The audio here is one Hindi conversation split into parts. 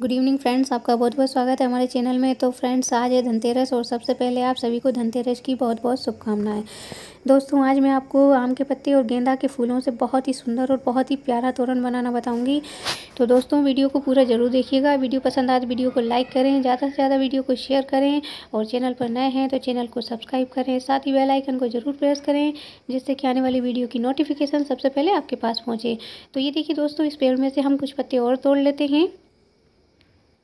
गुड इवनिंग फ्रेंड्स आपका बहुत बहुत स्वागत है हमारे चैनल में तो फ्रेंड्स आज है धनतेरस और सबसे पहले आप सभी को धनतेरस की बहुत बहुत शुभकामनाएं दोस्तों आज मैं आपको आम के पत्ते और गेंदा के फूलों से बहुत ही सुंदर और बहुत ही प्यारा तोरण बनाना बताऊंगी तो दोस्तों वीडियो को पूरा ज़रूर देखिएगा वीडियो पसंद आए तो वीडियो को लाइक करें ज़्यादा से ज़्यादा वीडियो को शेयर करें और चैनल पर नए हैं तो चैनल को सब्सक्राइब करें साथ ही बेलाइकन को ज़रूर प्रेस करें जिससे कि आने वाली वीडियो की नोटिफिकेशन सबसे पहले आपके पास पहुँचे तो ये देखिए दोस्तों इस पेड़ में से हम कुछ पत्ते और तोड़ लेते हैं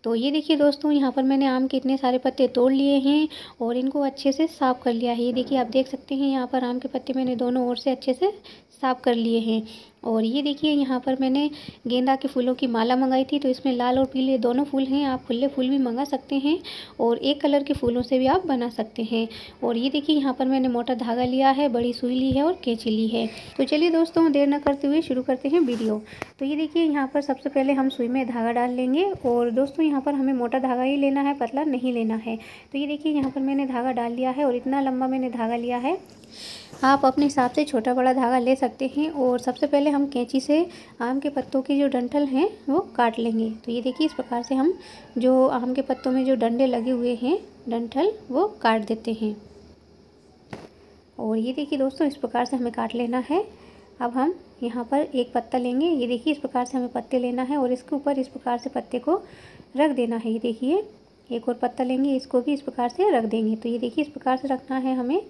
तो ये देखिए दोस्तों यहाँ पर मैंने आम के इतने सारे पत्ते तोड़ लिए हैं और इनको अच्छे से साफ़ कर लिया है ये देखिए आप देख सकते हैं यहाँ पर आम के पत्ते मैंने दोनों ओर से अच्छे से साफ़ कर लिए हैं और ये देखिए यहाँ पर मैंने गेंदा के फूलों की माला मंगाई थी तो इसमें लाल और पीले दोनों फूल हैं आप खुले फूल भी मंगा सकते हैं और एक कलर के फूलों से भी आप बना सकते हैं और ये देखिए यहाँ पर मैंने मोटा धागा लिया है बड़ी सुई ली है और कैंची ली है तो चलिए दोस्तों देर न करते हुए शुरू करते हैं वीडियो तो ये देखिए यहाँ पर सबसे पहले हम सुई में धागा डाल लेंगे और दोस्तों यहाँ पर हमें मोटा धागा ही लेना है पतला नहीं लेना है तो ये देखिए यहाँ पर मैंने धागा डाल लिया है और इतना लंबा मैंने धागा लिया है आप अपने हिसाब से छोटा बड़ा धागा ले सकते हैं और सबसे पहले हम कैंची से आम के पत्तों की जो डंठल हैं वो काट लेंगे तो ये देखिए इस प्रकार से हम जो आम के पत्तों में जो डंडे लगे हुए हैं डंठल वो काट देते हैं और ये देखिए दोस्तों इस प्रकार से हमें काट लेना है अब हम यहाँ पर एक पत्ता लेंगे ये देखिए इस प्रकार से हमें पत्ते लेना है और इसके ऊपर इस प्रकार से पत्ते को रख देना है ये देखिए एक और पत्ता लेंगे इसको भी इस प्रकार से रख देंगे तो ये देखिए इस प्रकार से रखना है हमें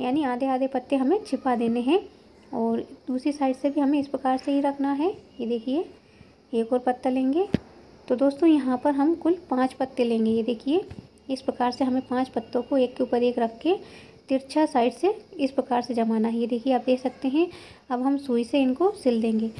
यानी आधे आधे पत्ते हमें छिपा देने हैं और दूसरी साइड से भी हमें इस प्रकार से ही रखना है ये देखिए एक और पत्ता लेंगे तो दोस्तों यहाँ पर हम कुल पाँच पत्ते लेंगे ये देखिए इस प्रकार से हमें पाँच पत्तों को एक के ऊपर एक रख के तिरछा साइड से इस प्रकार से जमाना है ये देखिए आप देख सकते हैं अब हम सुई से इनको सिल देंगे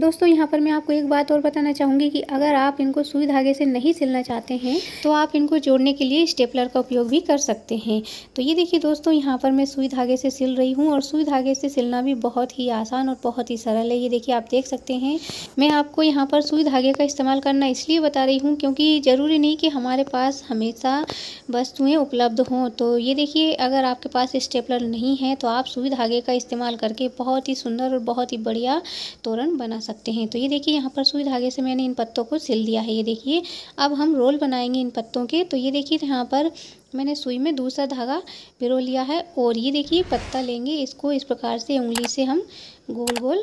दोस्तों यहाँ पर मैं आपको एक बात और बताना चाहूँगी कि अगर आप इनको सुई धागे से नहीं सिलना चाहते हैं तो आप इनको जोड़ने के लिए स्टेपलर का उपयोग भी कर सकते हैं तो ये देखिए दोस्तों यहाँ पर मैं सुई धागे से सिल रही हूँ और सुई धागे से सिलना भी बहुत ही आसान और बहुत ही सरल है ये देखिए आप देख सकते हैं मैं आपको यहाँ पर सुई धागे का इस्तेमाल करना इसलिए बता रही हूँ क्योंकि ज़रूरी नहीं कि हमारे पास हमेशा वस्तुएँ उपलब्ध हों तो ये देखिए अगर आपके पास स्टेपलर नहीं है तो आप सुई धागे का इस्तेमाल करके बहुत ही सुंदर और बहुत ही बढ़िया तोरण बना सकते हैं तो ये देखिए यहाँ पर सुई धागे से मैंने इन पत्तों को सिल दिया है ये देखिए अब हम रोल बनाएंगे इन पत्तों के तो ये देखिए यहाँ पर मैंने सुई में दूसरा धागा पिरो लिया है और ये देखिए पत्ता लेंगे इसको इस प्रकार से उंगली से हम गोल गोल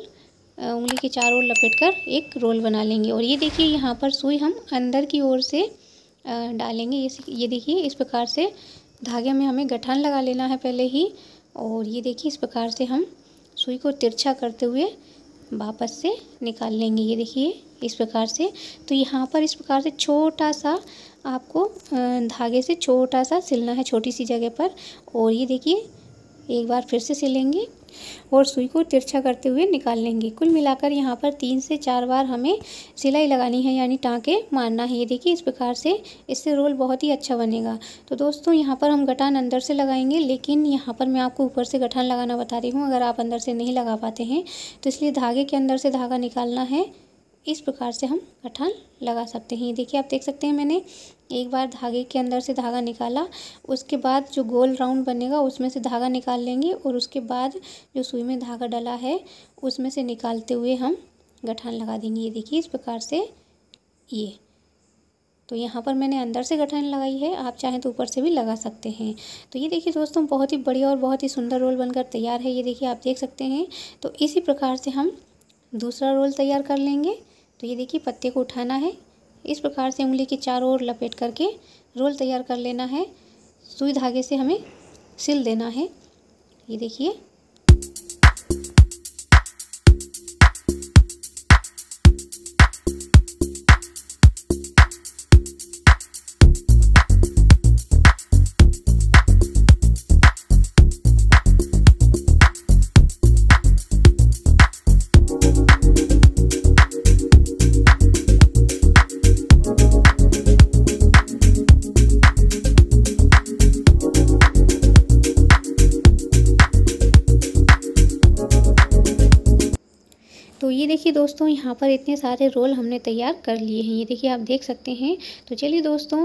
उंगली के चार ओर लपेट कर एक रोल बना लेंगे और ये देखिए यहाँ पर सुई हम अंदर की ओर से डालेंगे ये ये देखिए इस प्रकार से धागे में हमें गठान लगा लेना है पहले ही और ये देखिए इस प्रकार से हम सुई को तिरछा करते हुए वापस से निकाल लेंगे ये देखिए इस प्रकार से तो यहाँ पर इस प्रकार से छोटा सा आपको धागे से छोटा सा सिलना है छोटी सी जगह पर और ये देखिए एक बार फिर से सिलेंगे और सुई को तिरछा करते हुए निकाल लेंगे कुल मिलाकर यहाँ पर तीन से चार बार हमें सिलाई लगानी है यानी टाँके मारना है ये देखिए इस प्रकार से इससे रोल बहुत ही अच्छा बनेगा तो दोस्तों यहाँ पर हम गठान अंदर से लगाएंगे लेकिन यहाँ पर मैं आपको ऊपर से गठान लगाना बता रही हूँ अगर आप अंदर से नहीं लगा पाते हैं तो इसलिए धागे के अंदर से धागा निकालना है इस प्रकार से हम गठान लगा सकते हैं देखिए आप देख सकते हैं मैंने एक बार धागे के अंदर से धागा निकाला उसके बाद जो गोल राउंड बनेगा उसमें से धागा निकाल लेंगे और उसके बाद जो सुई में धागा डला है उसमें से निकालते हुए हम गठान लगा देंगे ये देखिए इस प्रकार से ये तो यहाँ पर मैंने अंदर से गठान लगाई है आप चाहें तो ऊपर से भी लगा सकते हैं तो ये देखिए दोस्तों बहुत ही बढ़िया और बहुत ही सुंदर रोल बनकर तैयार है ये देखिए आप देख सकते हैं तो इसी प्रकार से हम दूसरा रोल तैयार कर लेंगे तो ये देखिए पत्ते को उठाना है इस प्रकार से उंगली के चारों ओर लपेट करके रोल तैयार कर लेना है सुई धागे से हमें सिल देना है ये देखिए तो ये देखिए दोस्तों यहाँ पर इतने सारे रोल हमने तैयार कर लिए हैं ये देखिए आप देख सकते हैं तो चलिए दोस्तों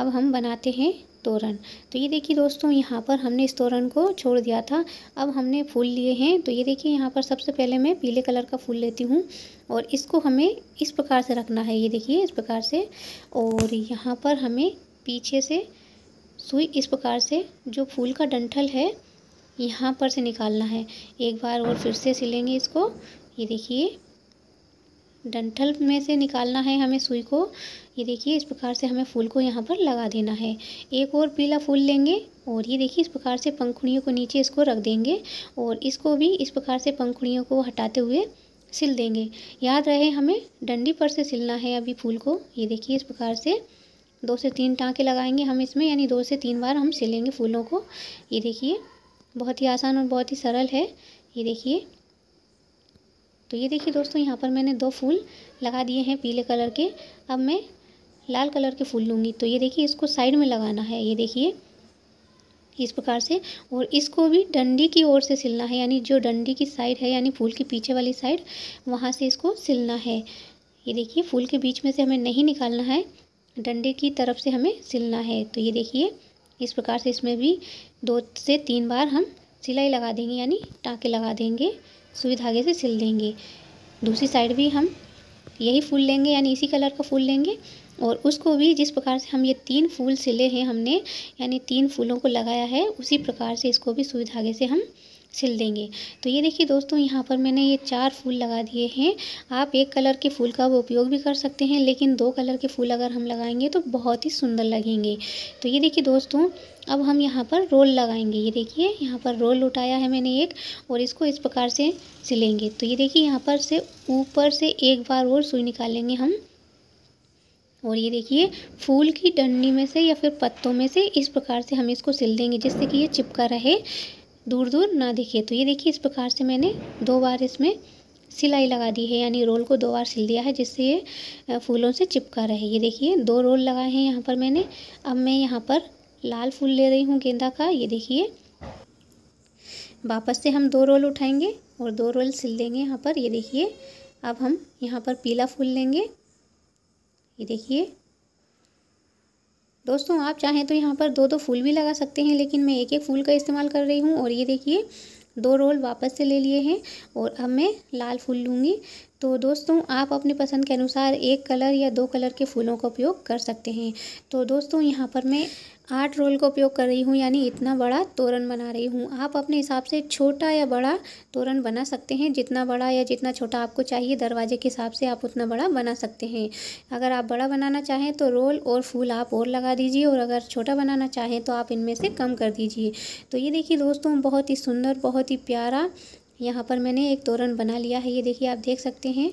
अब हम बनाते हैं तोरण तो ये देखिए दोस्तों यहाँ पर हमने इस तोरण को छोड़ दिया था अब हमने फूल लिए हैं तो ये देखिए यहाँ पर सबसे पहले मैं पीले कलर का फूल लेती हूँ और इसको हमें इस प्रकार से रखना है ये देखिए इस प्रकार से और यहाँ पर हमें पीछे से सुई इस प्रकार से जो फूल का डंठल है यहाँ पर से निकालना है एक बार और फिर से सिलेंगे इसको ये देखिए डंठल में से निकालना है हमें सुई को ये देखिए इस प्रकार से हमें फूल को यहाँ पर लगा देना है एक और पीला फूल लेंगे और ये देखिए इस प्रकार से पंखुड़ियों को नीचे इसको रख देंगे और इसको भी इस प्रकार से पंखुड़ियों को हटाते हुए सिल देंगे याद रहे हमें डंडी पर से सिलना है अभी फूल को ये देखिए इस प्रकार से दो से तीन टाँके लगाएंगे हम इसमें यानी दो से तीन बार हम सिलेंगे फूलों को ये देखिए बहुत ही आसान और बहुत ही सरल है ये देखिए तो ये देखिए दोस्तों यहाँ पर मैंने दो फूल लगा दिए हैं पीले कलर के अब मैं लाल कलर के फूल लूँगी तो ये देखिए इसको साइड में लगाना है ये देखिए इस प्रकार से और इसको भी डंडी की ओर से सिलना है यानी जो डंडी की साइड है यानी फूल के पीछे वाली साइड वहाँ से इसको सिलना है ये देखिए फूल के बीच में से हमें नहीं निकालना है डंडे की तरफ से हमें सिलना है तो ये देखिए इस प्रकार से इसमें भी दो से तीन बार हम सिलाई लगा देंगे यानी टाँके लगा देंगे सुई धागे से सिल देंगे दूसरी साइड भी हम यही फूल लेंगे यानी इसी कलर का फूल लेंगे और उसको भी जिस प्रकार से हम ये तीन फूल सिले हैं हमने यानी तीन फूलों को लगाया है उसी प्रकार से इसको भी सुई धागे से हम सिल देंगे तो ये देखिए दोस्तों यहाँ पर मैंने ये चार फूल लगा दिए हैं आप एक कलर के फूल का उपयोग भी कर सकते हैं लेकिन दो कलर के फूल अगर हम लगाएंगे तो बहुत ही सुंदर लगेंगे तो ये देखिए दोस्तों अब हम यहाँ पर रोल लगाएंगे ये देखिए यहाँ पर रोल उठाया है मैंने एक और इसको इस प्रकार से सिलेंगे तो ये देखिए यहाँ पर से ऊपर से एक बार और सुई निकालेंगे हम और ये देखिए फूल की डंडी में से या फिर पत्तों में से इस प्रकार से हम इसको सिल देंगे जिससे कि ये चिपका रहे दूर दूर ना दिखे तो ये देखिए इस प्रकार से मैंने दो बार इसमें सिलाई लगा दी है यानी रोल को दो बार सिल दिया है जिससे ये फूलों से चिपका रहे ये देखिए दो रोल लगाए हैं यहाँ पर मैंने अब मैं यहाँ पर लाल फूल ले रही हूँ गेंदा का ये देखिए वापस से हम दो रोल उठाएंगे और दो रोल सिल देंगे यहाँ पर ये देखिए अब हम यहाँ पर पीला फूल लेंगे ये देखिए दोस्तों आप चाहें तो यहाँ पर दो दो फूल भी लगा सकते हैं लेकिन मैं एक एक फूल का इस्तेमाल कर रही हूँ और ये देखिए दो रोल वापस से ले लिए हैं और अब मैं लाल फूल लूँगी तो दोस्तों आप अपने पसंद के अनुसार एक कलर या दो कलर के फूलों का उपयोग कर सकते हैं तो दोस्तों यहाँ पर मैं आठ रोल का उपयोग कर रही हूँ यानी इतना बड़ा तोरण बना रही हूँ आप अपने हिसाब से छोटा या बड़ा तोरण बना सकते हैं जितना बड़ा या जितना छोटा आपको चाहिए दरवाजे के हिसाब से आप उतना बड़ा बना सकते हैं अगर आप बड़ा बनाना चाहें तो रोल और फूल आप और लगा दीजिए और अगर छोटा बनाना चाहें तो आप इनमें से कम कर दीजिए तो ये देखिए दोस्तों बहुत ही सुंदर बहुत ही प्यारा यहाँ पर मैंने एक तोरण बना लिया है ये देखिए आप देख सकते हैं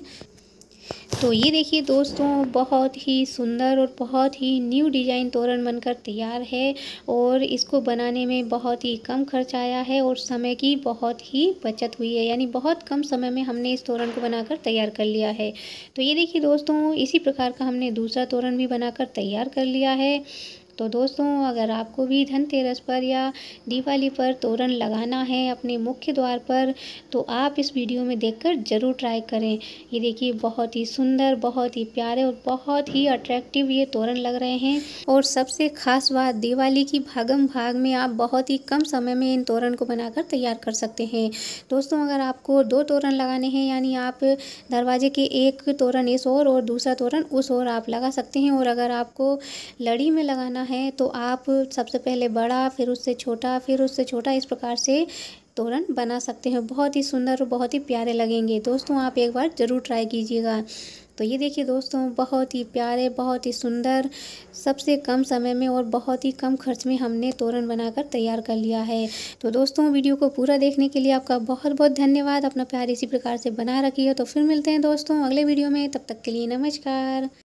तो ये देखिए दोस्तों बहुत ही सुंदर और बहुत ही न्यू डिज़ाइन तोरण बनकर तैयार है और इसको बनाने में बहुत ही कम खर्च आया है और समय की बहुत ही बचत हुई है यानी बहुत कम समय में हमने इस तोरण को बनाकर तैयार कर लिया है तो ये देखिए दोस्तों इसी प्रकार का हमने दूसरा तोरण भी बनाकर तैयार कर लिया है तो दोस्तों अगर आपको भी धनतेरस पर या दिवाली पर तोरण लगाना है अपने मुख्य द्वार पर तो आप इस वीडियो में देखकर ज़रूर ट्राई करें ये देखिए बहुत ही सुंदर बहुत ही प्यारे और बहुत ही अट्रैक्टिव ये तोरण लग रहे हैं और सबसे खास बात दिवाली की भागम भाग में आप बहुत ही कम समय में इन तोरण को बनाकर तैयार कर सकते हैं दोस्तों अगर आपको दो तोरण लगाने हैं यानी आप दरवाजे के एक तोरण इस ओर और, और दूसरा तोरण उस ओर आप लगा सकते हैं और अगर आपको लड़ी में लगाना है तो आप सबसे पहले बड़ा फिर उससे छोटा फिर उससे छोटा इस प्रकार से तोरण बना सकते हैं बहुत ही सुंदर और बहुत ही प्यारे लगेंगे दोस्तों आप एक बार ज़रूर ट्राई कीजिएगा तो ये देखिए दोस्तों बहुत ही प्यारे बहुत ही सुंदर सबसे कम समय में और बहुत ही कम खर्च में हमने तोरण बनाकर तैयार कर लिया है तो दोस्तों वीडियो को पूरा देखने के लिए आपका बहुत बहुत धन्यवाद अपना प्यार इसी प्रकार से बना रखिए तो फिर मिलते हैं दोस्तों अगले वीडियो में तब तक के लिए नमस्कार